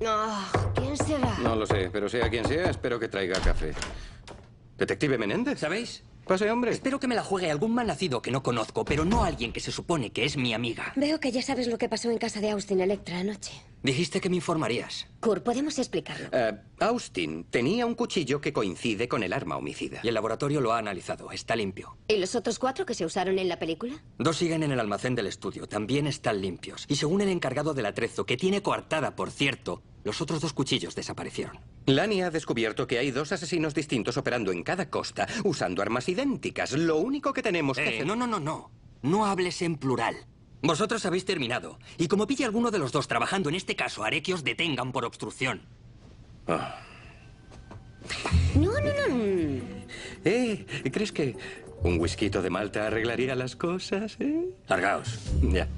No, ah, ¿Quién será? No lo sé, pero sea quien sea, espero que traiga café. Detective Menéndez. ¿Sabéis? Pase, hombre. Espero que me la juegue algún mal nacido que no conozco, pero no alguien que se supone que es mi amiga. Veo que ya sabes lo que pasó en casa de Austin Electra anoche. Dijiste que me informarías. Kurt, podemos explicarlo. Eh, Austin tenía un cuchillo que coincide con el arma homicida. Y el laboratorio lo ha analizado. Está limpio. ¿Y los otros cuatro que se usaron en la película? Dos siguen en el almacén del estudio. También están limpios. Y según el encargado del atrezo, que tiene coartada, por cierto, los otros dos cuchillos desaparecieron. Lani ha descubierto que hay dos asesinos distintos operando en cada costa, usando armas idénticas. Lo único que tenemos que eh. hacer... No, no, no, no. No hables en plural. Vosotros habéis terminado. Y como pille alguno de los dos trabajando en este caso, haré que os detengan por obstrucción. Ah. No, no, no. ¿Eh? ¿Crees que un whisky de Malta arreglaría las cosas? Eh? Largaos. Ya.